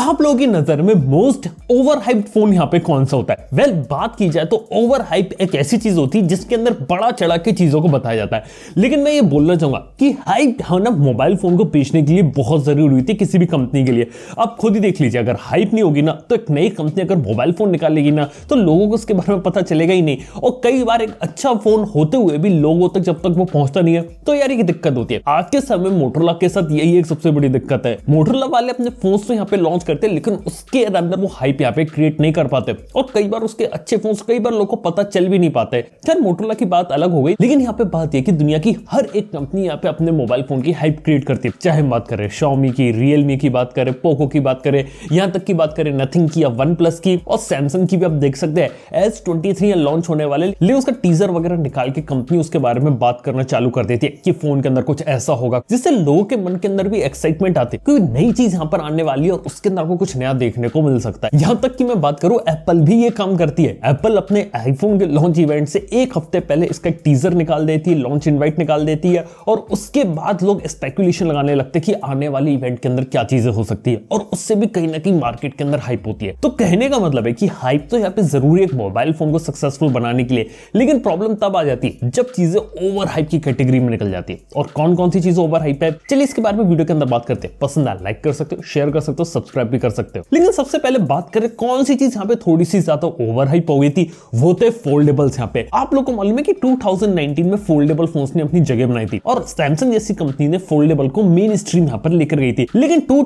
आप लोगों की नजर में मोस्ट ओवर हाइप फोन यहाँ पे कौन सा होता है वेल well, बात की जाए तो ओवर हाइप एक ऐसी चीज होती है जिसके अंदर बड़ा चढ़ा के चीजों को बताया जाता है लेकिन मैं ये बोलना चाहूंगा कि हाइप होना मोबाइल फोन को बेचने के लिए बहुत जरूरी हुई थी किसी भी कंपनी के लिए आप खुद ही देख लीजिए अगर हाइप नहीं होगी ना तो एक नई कंपनी अगर मोबाइल फोन निकालेगी ना तो लोगों को उसके बारे में पता चलेगा ही नहीं और कई बार एक अच्छा फोन होते हुए भी लोगों तक जब तक वो पहुंचता नहीं है तो यार ये दिक्कत होती है आज के समय मोटरला के साथ यही एक सबसे बड़ी दिक्कत है मोटरला वाले अपने फोन तो यहाँ पे लॉन्च करते लेकिन उसके अंदर वो हाइप यहाँ पे क्रिएट नहीं कर पाते और कई बार उसके अच्छे फोन कई बार लोग को पता चल भी नहीं पाते खैर मोटोला की बात अलग हो गई लेकिन यहाँ पे बात यह की दुनिया की हर एक कंपनी यहाँ पे अपने मोबाइल फोन की हाइप क्रिएट करती है चाहे हम बात करें शॉमी की रियलमी की बात करें पोको की बात करें यहाँ तक की बात करें नथिंग की या वन प्लस की और सैमसंग की भी आप देख सकते हैं एस ट्वेंटी थ्री लॉन्च होने वाले ले उसका टीजर वगैरह निकाल के कंपनी उसके बारे में बात करना चालू कर देती है कि फोन के अंदर कुछ ऐसा होगा जिससे लोगों के मन के अंदर भी एक्साइटमेंट आती है क्योंकि नई चीज यहाँ पर आने वाली है और उसके अंदर आपको कुछ नया देखने को मिल सकता है यहां तक कि मैं बात करूं एप्पल भी ये काम करती है एप्पल अपने आईफोन के लॉन्च इवेंट से एक हफ्ते पहले इसका एक टीजर निकाल देती है लॉन्च इन्वाइट निकाल देती है और उसके बाद लोग स्पेकुलेशन लगाने लगते कि आने वाले इवेंट के अंदर क्या चीजें हो सकती है और उससे भी कहीं ना कहीं मार्केट के अंदर हाइप होती है तो कहने का मतलब है कि हाइप तो यहाँ पे जरूरी एक मोबाइल फोन को सक्सेसफुल बनाने के लिए लेकिन प्रॉब्लम तब आ जाती है जब चीजें ओवर हाइप की कैटेगरी में निकल जाती है और कौन कौन सी चीज ओवर हाइप है चलिए इसके बारे में वीडियो के अंदर बात करते हैं पसंद आए लाइक कर सकते हो शेयर कर सकते हो सब्सक्राइब भी कर सकते हो लेकिन सबसे पहले बात करें कौन सी चीज यहाँ पे थोड़ी सी ज्यादा ओवर हाइप हो गई थी वो थे फोल्डेबल्स यहाँ पे आप लोग को मालूम है कि 2019 में फोल्डेबल फोन्स ने अपनी जगह बनाई थी और सैमसंग जैसी कंपनी ने फोल्डेबल को मेन स्ट्रीम यहाँ पर लेकर गई थी लेकिन टू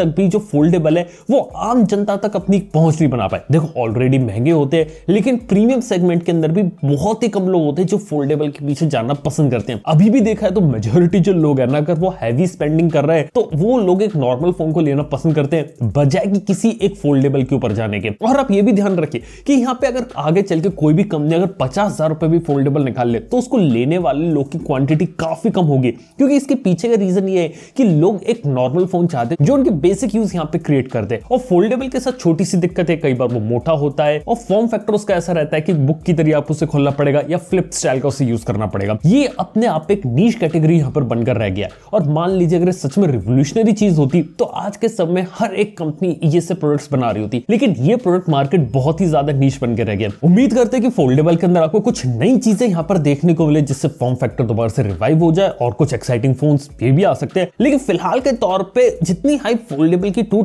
तक भी जो फोल्डेबल है वो आम जनता तक अपनी पहुंच नहीं बना पाए देखो ऑलरेडी महंगे होते हैं लेकिन प्रीमियम सेगमेंट के अंदर भी बहुत ही कम लोग होते हैं जो फोल्डेबल के पीछे जाना पसंद करते हैं अभी भी देखा है तो मेजोरिटी जो लोग है ना अगर वो हैवी स्पेंडिंग कर रहे हैं तो वो लोग एक नॉर्मल फोन को लेना पसंद करते हैं बजाय कि किसी एक फोल्डेबल के ऊपर जाने के और आप ये भी ध्यान रखिए कि यहाँ पे अगर आगे चल के कोई भी कंपनी अगर पचास हजार रुपए भी फोल्डेबल निकाल ले तो उसको लेने वाले लोग की क्वांटिटी काफी कम होगी क्योंकि इसके पीछे का रीजन ये है कि लोग एक नॉर्मल फोन चाहते हैं जो उनके बेसिक यूज यहाँ पे क्रिएट करते हैं और फोल्डेबल के साथ छोटी सी दिक्कत है कई बार वो मोटा होता है और फॉर्म फैक्टर उसका ऐसा रहता है कि बुक की तरह आपको उसे खोलना पड़ेगा या फ्लिप स्टाइल का उसे यूज करना पड़ेगा ये अपने आप एक नीच कैटेगरी यहाँ पर बनकर रह गया और मान लीजिए अगर सच में रिवोल्यूशनरी चीज होती तो आज के समय हर एक कंपनी ये से प्रोडक्ट्स बना रही होती लेकिन ये प्रोडक्ट मार्केट बहुत ही ज्यादा नीच बन के रह गया उम्मीद करते हैं कि फोल्डेबल के अंदर आपको कुछ नई चीजें यहाँ पर देखने को मिले जिससे फॉर्म फैक्टर दोबारा से रिवाइव हो जाए और कुछ एक्साइटिंग फोन ये भी आ सकते हैं लेकिन फिलहाल के तौर पर जितनी हाइप फोल्डेबल की टू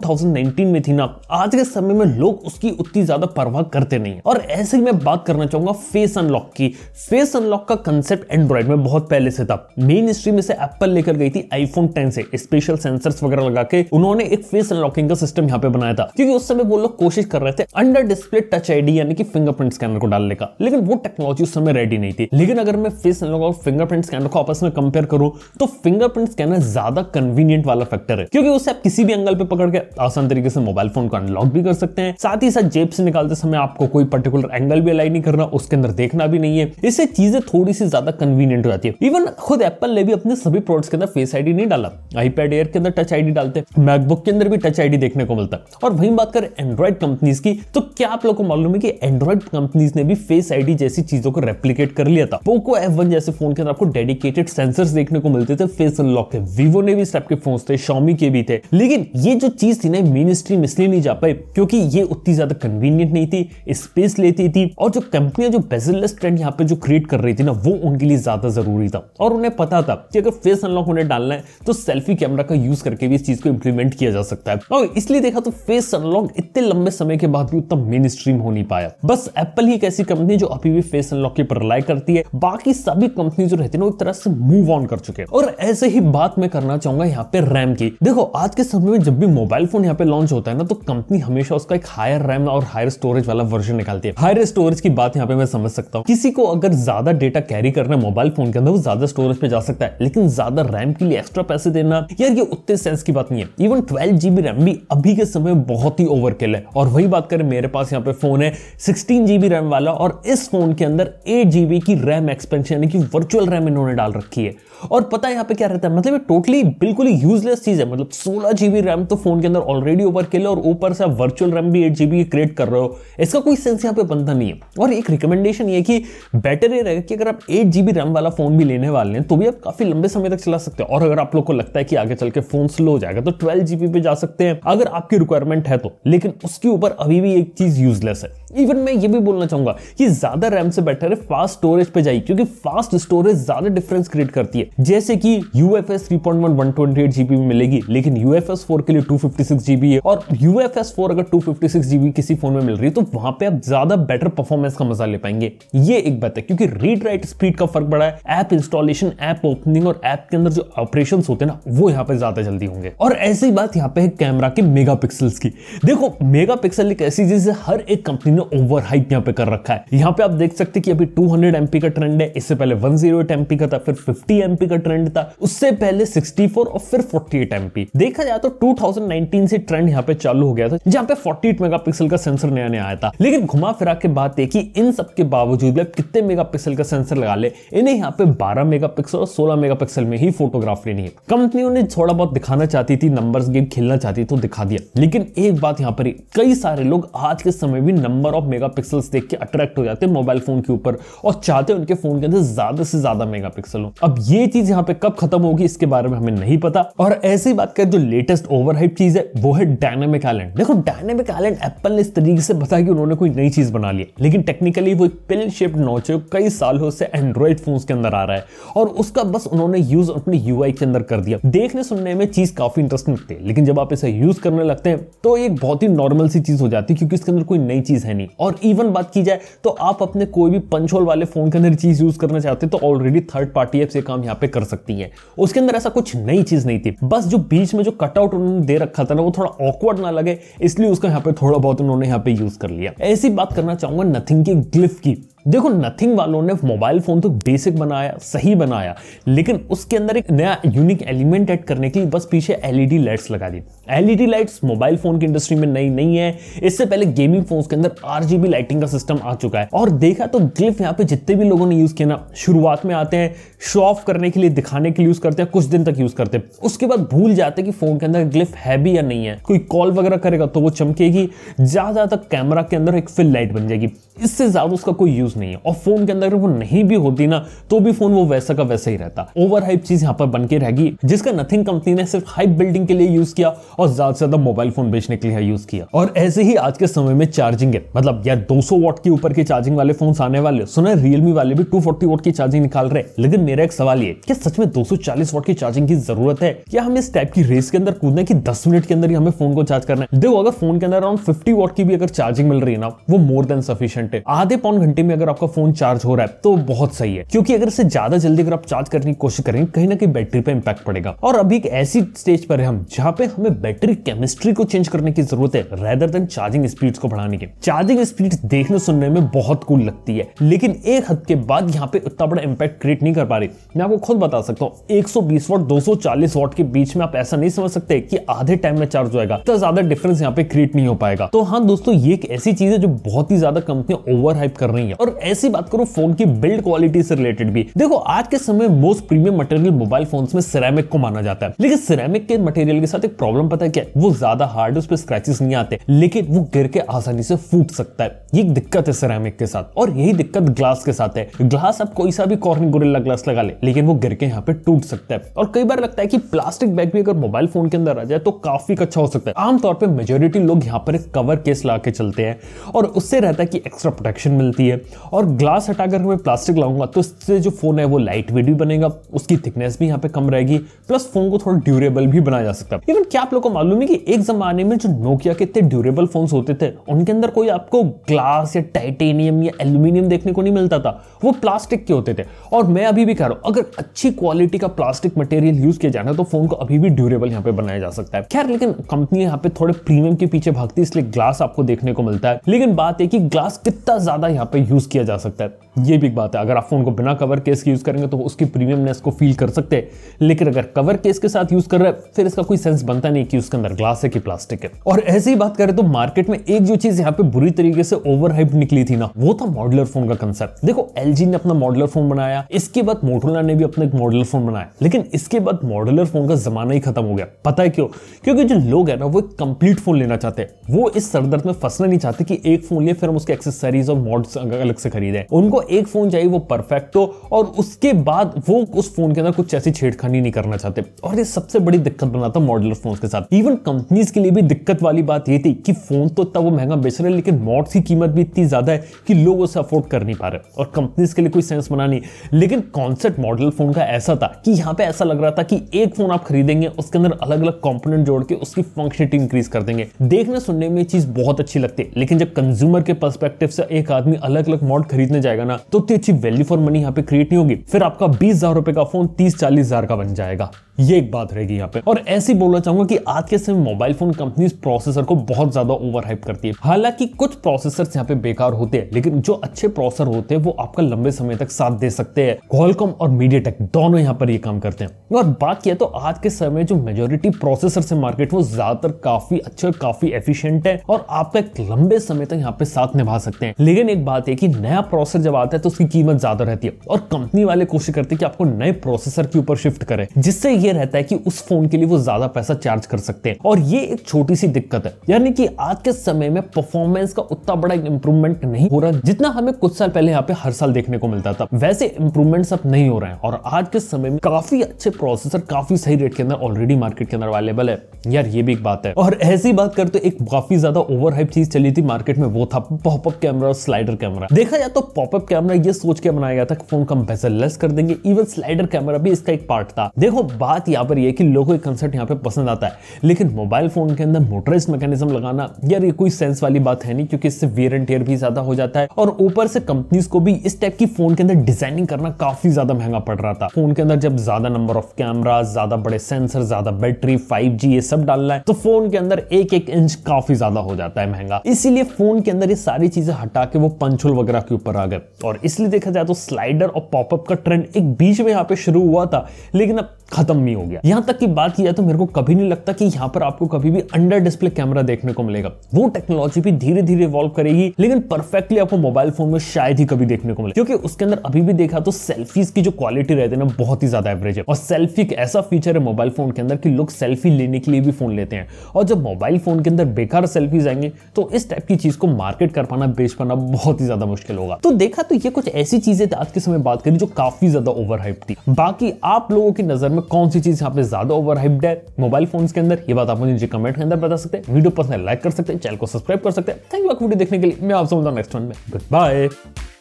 में थी ना आज के समय में लोग उसकी उतनी ज्यादा परवाह करते नहीं और ऐसे ही मैं बात करना चाहूंगा फेस अनलॉक की फेस अनलॉक का कंसेप्ट एंड्रॉइड में बहुत पहले से था मेन स्ट्रीम में से एप्पल लेकर गई थी आईफोन टेन से स्पेशल सेंसर्स वगैरह लगा के उन्होंने एक फेस फेस अनलॉकिंग का सिस्टम यहाँ पे बनाया था क्योंकि उस समय वो लोग कोशिश कर रहे थे अंडर डिस्प्ले टच आईडी यानी कि फिंगरप्रिंट स्कैनर को डालने का लेकिन वो टेक्नोलॉजी उस समय रेडी नहीं थी लेकिन अगर मैं फेस अनलॉक और फिंगरप्रिंट स्कैनर को आपस में कंपेयर करूं तो फिंगरप्रिंट स्कैनर ज्यादा कन्वीनियंट वाला फैक्टर है क्योंकि उससे आप किसी भी एंगल पे पकड़ के आसान तरीके से मोबाइल फोन को अनलॉक भी कर सकते हैं साथ ही साथ जेब से निकालते समय आपको कोई पर्टिकुलर एंगल भी अलाइन नहीं करना उसके अंदर देखना भी नहीं है इससे चीजें थोड़ी सी ज्यादा कन्वीनियंट हो जाती है इवन खुद एप्पल ने भी अपने सभी प्रोडक्ट्स के अंदर फेस आईडी नहीं डाला आईपैड एयर के अंदर टच आईडी डालते मैकबुक के अंदर भी भी टच आईडी देखने को मिलता है और वहीं बात करें एंड्रॉइड कंपनीज की तो क्या आप लोगों को मालूम है कि एंड्रॉइड कंपनीज ने भी फेस आईडी जैसी चीजों को रेप्लीकेट कर लिया था पोको एफ जैसे फोन के अंदर आपको डेडिकेटेड सेंसर देखने को मिलते थे फेस अनलॉक के वीवो ने भी इस टाइप के फोन थे शॉमी के भी थे लेकिन ये जो चीज थी ना मेन स्ट्रीम इसलिए नहीं जा पाई क्योंकि ये उतनी ज्यादा कन्वीनियंट नहीं थी स्पेस लेती थी और जो कंपनियां जो बेजलेस ट्रेंड यहाँ पे जो क्रिएट कर रही थी ना वो उनके लिए ज्यादा जरूरी था और उन्हें पता था कि अगर फेस अनलॉक उन्हें डालना है तो सेल्फी कैमरा का यूज करके भी इस चीज को इंप्लीमेंट किया जा सकता सकता है और इसलिए देखा तो फेस अनलॉक इतने लंबे समय के बाद भी उतना मेन स्ट्रीम हो नहीं पाया बस एप्पल ही एक ऐसी कंपनी जो अभी भी फेस अनलॉक के ऊपर रिलाई करती है बाकी सभी कंपनी जो रहती है ना एक तरह से मूव ऑन कर चुके हैं और ऐसे ही बात मैं करना चाहूंगा यहाँ पे रैम की देखो आज के समय में जब भी मोबाइल फोन यहाँ पे लॉन्च होता है ना तो कंपनी हमेशा उसका एक हायर रैम और हायर स्टोरेज वाला वर्जन निकालती है हायर स्टोरेज की बात यहाँ पे मैं समझ सकता हूँ किसी को अगर ज्यादा डेटा कैरी करना है मोबाइल फोन के अंदर वो ज्यादा स्टोरेज पे जा सकता है लेकिन ज्यादा रैम के लिए एक्स्ट्रा पैसे देना यार ये उतने सेंस की बात नहीं है even twelve GB GB RAM भी अभी के समय बहुत ही ओवरकिल है और वही बात करें मेरे पास यहाँ पे फोन है सिक्सटीन जीबी रैम वाला और इस फोन के अंदर एट जीबी की रैम एक्सपेंशन यानी कि वर्चुअल रैम इन्होंने डाल रखी है और पता है यहाँ पे क्या रहता है मतलब टोटली बिल्कुल ही यूजलेस चीज है मतलब सोलह जीबी रैम तो फोन के अंदर ऑलरेडी ओवरकिल है और ऊपर से आप वर्चुअल रैम भी एट जीबी क्रिएट कर रहे हो इसका कोई सेंस यहाँ पे बनता नहीं है और एक रिकमेंडेशन ये कि बेटर ये रहेगा कि अगर आप एट जीबी रैम वाला फोन भी लेने वाले हैं तो भी आप काफी लंबे समय तक चला सकते हो और अगर आप लोग को लगता है कि आगे चल के फोन स्लो हो जाएगा तो ट्वेल्व जीबी पे जा सकते सकते हैं अगर आपकी रिक्वायरमेंट है तो लेकिन उसके ऊपर अभी भी एक चीज यूजलेस है इवन मैं ये भी बोलना चाहूंगा कि ज्यादा रैम से बेटर है फास्ट स्टोरेज पे जाइए क्योंकि फास्ट स्टोरेज ज्यादा डिफरेंस क्रिएट करती है जैसे कि U F S three point one one twenty eight GB में मिलेगी लेकिन यू एफ एस फोर के लिए टू फिफ्टी सिक्स जीबी है और यू एफ एस फोर अगर टू फिफ्टी सिक्स जीबी किसी फोन में मिल रही है तो वहां पे आप ज्यादा बेटर परफॉर्मेंस का मजा ले पाएंगे ये एक बात है क्योंकि रीड राइट स्पीड का फर्क बड़ा है ऐप इंस्टॉलेशन ऐप ओपनिंग और ऐप के अंदर जो ऑपरेशन होते हैं ना वो यहाँ पे ज्यादा जल्दी होंगे और ऐसी बात यहाँ पे कैमरा के मेगापिक्सल्स की देखो मेगापिक्सल एक ऐसी चीज है हर एक कंपनी ने ओवर हाइप यहाँ पे कर रखा है यहाँ पे आप देख सकते कि अभी 200 एमपी का ट्रेंड है इससे पहले 108 जीरो का था फिर 50 एमपी का ट्रेंड था उससे पहले 64 और फिर 48 एट देखा जाए तो 2019 से ट्रेंड यहाँ पे चालू हो गया था जहाँ पे 48 मेगापिक्सल का सेंसर नया नया आया था लेकिन घुमा फिरा के बात है कि इन सब के बावजूद आप कितने मेगापिक्सल का सेंसर लगा ले इन्हें यहाँ पे बारह मेगा और सोलह मेगा में ही फोटोग्राफ लेनी है कंपनियों ने थोड़ा बहुत दिखाना चाहती थी नंबर गेम खेलना चाहती है तो दिखा दिया लेकिन एक बात यहाँ पर कई सारे लोग आज के समय भी नंबर ऑफ मेगा देख के अट्रैक्ट हो जाते हैं मोबाइल फोन के ऊपर और चाहते हैं उनके फोन के अंदर ज्यादा से ज्यादा मेगा हो अब ये चीज यहाँ पे कब खत्म होगी इसके बारे में हमें नहीं पता और ऐसी बात करें जो लेटेस्ट ओवर चीज है वो है डायनेमिक आइलैंड देखो डायनेमिक आइलैंड एप्पल ने इस तरीके से बताया कि उन्होंने कोई नई चीज बना लिया लेकिन टेक्निकली वो एक पिल शेप्ड नॉच है कई सालों से एंड्रॉइड फोन के अंदर आ रहा है और उसका बस उन्होंने यूज अपने यूआई के अंदर कर दिया देखने सुनने में चीज काफी इंटरेस्टिंग लगती है लेकिन जब आप इसे यूज करने लगते हैं तो एक बहुत ही नॉर्मल सी चीज हो जाती है क्योंकि इसके अंदर कोई नई चीज है नहीं और इवन बात की जाए तो आप अपने कोई भी पंचोल वाले फोन के अंदर चीज यूज करना चाहते हैं तो ऑलरेडी थर्ड पार्टी एप्स से काम यहाँ पे कर सकती है उसके अंदर ऐसा कुछ नई चीज नहीं थी बस जो बीच में जो कटआउट उन्होंने दे रखा था ना वो थोड़ा ऑकवर्ड ना लगे इसलिए उसका यहाँ पे थोड़ा बहुत उन्होंने यहाँ पे यूज कर लिया ऐसी बात करना चाहूंगा नथिंग की ग्लिफ की देखो नथिंग वालों ने मोबाइल फोन तो बेसिक बनाया सही बनाया लेकिन उसके अंदर एक नया यूनिक एलिमेंट ऐड करने के लिए बस पीछे एलईडी लाइट्स लगा दी एलईडी लाइट्स मोबाइल फोन की इंडस्ट्री में नई नहीं है इससे पहले गेमिंग फोन्स के अंदर आरजीबी लाइटिंग का सिस्टम आ चुका है और देखा तो ग्लिफ यहाँ पे जितने भी लोगों ने यूज किया ना शुरुआत में आते हैं शो ऑफ करने के लिए दिखाने के लिए यूज करते हैं कुछ दिन तक यूज करते हैं उसके बाद भूल जाते हैं कि फोन के अंदर ग्लिफ है भी या नहीं है कोई कॉल वगैरह करेगा तो वो चमकेगी ज्यादा तक कैमरा के अंदर एक फिल लाइट बन जाएगी इससे ज्यादा उसका कोई यूज नहीं है और फोन के अंदर वो नहीं भी होती ना तो भी फोन वो वैसा का वैसा ही रहता ओवर हाइप चीज यहाँ पर बन के रहेगी जिसका नथिंग कंपनी ने सिर्फ हाइप बिल्डिंग के लिए यूज किया और ज्यादा से ज्यादा मोबाइल फोन बेचने के लिए यूज किया और ऐसे ही आज के समय में चार्जिंग है मतलब यार 200 वॉट के ऊपर के चार्जिंग वाले फोन आने वाले सुना रियलमी वाले भी 240 वॉट की चार्जिंग निकाल रहे लेकिन मेरा एक सवाल ये कि सच में 240 वॉट की चार्जिंग की जरूरत है क्या हम इस टाइप की रेस के अंदर कूदने की दस मिनट के अंदर ही हमें फोन को चार्ज करना है देखो अगर फोन के अंदर अराउंड फिफ्टी वॉट की भी अगर चार्जिंग मिल रही है ना वो मोर देन सफिशियंट है आधे पौन घंटे में अगर आपका फोन चार्ज हो रहा है तो बहुत सही है क्योंकि अगर इसे ज्यादा जल्दी अगर आप चार्ज करने की कोशिश करेंगे कहीं ना कहीं बैटरी पर इम्पैक्ट पड़ेगा और अभी एक ऐसी स्टेज पर है हम जहाँ पे हमें बैटरी केमिस्ट्री को चेंज करने की जरूरत है रेदर देन चार्जिंग स्पीड को बढ़ाने की चार्जिंग स्पीड देखने सुनने में बहुत कूल लगती है लेकिन एक हद के बाद यहाँ पे उतना बड़ा इम्पैक्ट क्रिएट नहीं कर पा रही मैं आपको खुद बता सकता हूँ 120 वॉट 240 वॉट के बीच में आप ऐसा नहीं समझ सकते कि आधे टाइम में चार्ज होएगा इतना ज्यादा डिफरेंस यहाँ पे क्रिएट नहीं हो पाएगा तो हाँ दोस्तों ये एक ऐसी चीज है जो बहुत ही ज्यादा कंपनियां ओवर हाइप कर रही है और ऐसी बात करो फोन की बिल्ड क्वालिटी से रिलेटेड भी देखो आज के समय most premium material mobile phone में सिरेमिक को माना जाता है लेकिन सिरेमिक के मटेरियल के साथ एक प्रॉब्लम पता क्या वो ज्यादा हार्ड उस पर स्क्रेचेस नहीं आते लेकिन वो गिर के आसानी से फूट सकता है ये दिक्कत है सेरामिक के साथ और यही दिक्कत ग्लास के साथ है ग्लास आप कोई सा भी कॉर्निंग गोरिल्ला ग्लास लगा ले लेकिन वो गिर के यहाँ पे टूट सकता है और कई बार लगता है कि प्लास्टिक बैग भी अगर मोबाइल फोन के अंदर आ जाए तो काफी अच्छा हो सकता है आमतौर पर मेजोरिटी लोग यहाँ पर एक कवर केस ला के चलते हैं और उससे रहता है कि एक्स्ट्रा प्रोटेक्शन मिलती है और ग्लास हटाकर मैं प्लास्टिक लाऊंगा तो इससे जो फोन है वो लाइट वेट भी बनेगा उसकी थिकनेस भी यहाँ पे कम रहेगी प्लस फोन को थोड़ा ड्यूरेबल भी बनाया जा सकता है इवन क्या आप लोग आपको मालूम है कि एक जमाने में जो नोकिया के इतने ड्यूरेबल फोन्स होते थे उनके अंदर कोई आपको ग्लास या टाइटेनियम या एल्यूमिनियम देखने को नहीं मिलता था वो प्लास्टिक के होते थे और मैं अभी भी कह रहा हूँ अगर अच्छी क्वालिटी का प्लास्टिक मटेरियल यूज किया जाना तो फोन को अभी भी ड्यूरेबल यहाँ पे बनाया जा सकता है खैर लेकिन कंपनी यहाँ पे थोड़े प्रीमियम के पीछे भागती है इसलिए ग्लास आपको देखने को मिलता है लेकिन बात है कि ग्लास कितना ज्यादा यहाँ पे यूज किया जा सकता है ये भी एक बात है अगर आप फोन को बिना कवर केस के यूज करेंगे तो उसकी प्रीमियमनेस को फील कर सकते हैं लेकिन अगर कवर केस के साथ यूज कर रहे हैं फिर इसका कोई सेंस बनता नहीं कि कि उसके अंदर ग्लास है कि प्लास्टिक है और ऐसी ही बात करें तो मार्केट में एक जो चीज यहाँ पे बुरी तरीके से ओवर निकली थी ना वो था मॉडलर फोन का कंसेप्ट देखो एल ने अपना मॉडलर फोन बनाया इसके बाद मोटोला ने भी अपना एक मॉडलर फोन बनाया लेकिन इसके बाद मॉडलर फोन का जमाना ही खत्म हो गया पता है क्यों क्योंकि जो लोग है ना वो एक कंप्लीट फोन लेना चाहते हैं वो इस सरदर्द में फंसना नहीं चाहते कि एक फोन लिए फिर हम उसके एक्सेसरीज और मॉड्स अलग से खरीदे उनको एक फोन चाहिए वो परफेक्ट हो और उसके बाद वो उस फोन के अंदर कुछ ऐसी छेड़खानी नहीं करना चाहते और ये सबसे बड़ी दिक्कत बनाता मॉडलर फोन के साथ था इवन कंपनीज के लिए भी दिक्कत वाली बात ये थी कि फोन तो तब वो महंगा बेच रहे लेकिन मॉड्स की कीमत भी इतनी ज्यादा है कि लोग उसे अफोर्ड कर नहीं पा रहे और कंपनीज के लिए कोई सेंस बना नहीं लेकिन कॉन्सेप्ट मॉडल फोन का ऐसा था कि यहाँ पे ऐसा लग रहा था कि एक फोन आप खरीदेंगे उसके अंदर अलग अलग कॉम्पोनेंट जोड़ के उसकी फंक्शनिटी इंक्रीज कर देंगे देखने सुनने में चीज बहुत अच्छी लगती है लेकिन जब कंज्यूमर के पर्सपेक्टिव से एक आदमी अलग अलग मॉड खरीदने जाएगा ना तो उतनी अच्छी वैल्यू फॉर मनी यहाँ पे क्रिएट नहीं होगी फिर आपका बीस का फोन तीस चालीस का बन जाएगा ये एक बात रहेगी यहाँ पे और ऐसी बोलना चाहूंगा कि आज के समय मोबाइल फोन कंपनीज प्रोसेसर को बहुत ज्यादा ओवर करती है हालांकि कुछ प्रोसेसर यहाँ पे बेकार होते हैं लेकिन जो अच्छे प्रोसेसर होते हैं वो आपका लंबे समय तक साथ दे सकते हैं कॉलकॉम और मीडिया दोनों यहाँ पर ये काम करते हैं और बात किया तो आज के समय जो मेजोरिटी प्रोसेसर से मार्केट वो ज्यादातर काफी अच्छे और काफी एफिशिएंट है और आपका एक लंबे समय तक यहाँ पे साथ निभा सकते हैं लेकिन एक बात है कि नया प्रोसेसर जब आता है तो उसकी कीमत ज्यादा रहती है और कंपनी वाले कोशिश करते हैं कि आपको नए प्रोसेसर के ऊपर शिफ्ट करें जिससे ये रहता है कि उस फोन के लिए वो ज्यादा पैसा चार्ज कर कर सकते हैं और ये एक छोटी सी दिक्कत है यानी कि आज के समय में परफॉर्मेंस का उतना बड़ा इंप्रूवमेंट नहीं हो रहा जितना हमें कुछ साल पहले यहाँ पे हर साल देखने को मिलता था वैसे इंप्रूवमेंट अब नहीं हो रहे हैं और आज के समय में काफी अच्छे प्रोसेसर काफी सही रेट के अंदर ऑलरेडी मार्केट के अंदर अवेलेबल है यार ये भी एक बात है और ऐसी बात करते तो एक काफी ज्यादा ओवर चीज चली थी मार्केट में वो था पॉपअप कैमरा और स्लाइडर कैमरा देखा जाए तो पॉपअप कैमरा ये सोच के बनाया गया था कि फोन बेजर लेस कर देंगे इवन स्लाइडर कैमरा भी इसका एक पार्ट था देखो बात यहाँ पर यह कि लोगों को कंसेप्ट यहाँ पे पसंद आता है लेकिन मोबाइल फ़ोन के अंदर मोटराइज मैकेनिज्म लगाना यार ये कोई सेंस वाली बात है नहीं क्योंकि इससे वेयर एंड टेयर भी ज़्यादा हो जाता है और ऊपर से कंपनीज को भी इस टाइप की फ़ोन के अंदर डिजाइनिंग करना काफ़ी ज़्यादा महंगा पड़ रहा था फ़ोन के अंदर जब ज़्यादा नंबर ऑफ कैमरा ज़्यादा बड़े सेंसर ज़्यादा बैटरी फाइव ये सब डालना है तो फ़ोन के अंदर एक एक इंच काफ़ी ज़्यादा हो जाता है महंगा इसीलिए फ़ोन के अंदर ये सारी चीज़ें हटा के वो पंचोल वगैरह के ऊपर आ गए और इसलिए देखा जाए तो स्लाइडर और पॉपअप का ट्रेंड एक बीच में यहाँ पे शुरू हुआ था लेकिन अब खत्म नहीं हो गया यहाँ तक की बात की जाए तो मेरे को कभी नहीं लगता ना कि यहाँ पर आपको कभी भी अंडर डिस्प्ले कैमरा देखने को मिलेगा वो टेक्नोलॉजी भी धीरे धीरे इवॉल्व करेगी लेकिन परफेक्टली आपको मोबाइल फोन में शायद ही कभी देखने को मिले क्योंकि उसके अंदर अभी भी देखा तो सेल्फीज की जो क्वालिटी रहती है ना बहुत ही ज्यादा एवरेज है और सेल्फी एक ऐसा फीचर है मोबाइल फोन के अंदर कि लोग सेल्फी लेने के लिए भी फोन लेते हैं और जब मोबाइल फोन के अंदर बेकार सेल्फीज आएंगे तो इस टाइप की चीज को मार्केट कर पाना बेच पाना बहुत ही ज्यादा मुश्किल होगा तो देखा तो ये कुछ ऐसी चीजें आज के समय बात करी जो काफी ज्यादा ओवर थी बाकी आप लोगों की नजर में कौन सी चीज यहाँ पे ज्यादा ओवर है मोबाइल फोन के अंदर ये बात आप मुझे नीचे कमेंट के अंदर बता सकते हैं वीडियो पसंद है लाइक कर सकते हैं चैनल को सब्सक्राइब कर सकते हैं थैंक यू आप वीडियो देखने के लिए मैं आपसे मिलता हूँ नेक्स्ट वन में गुड बाय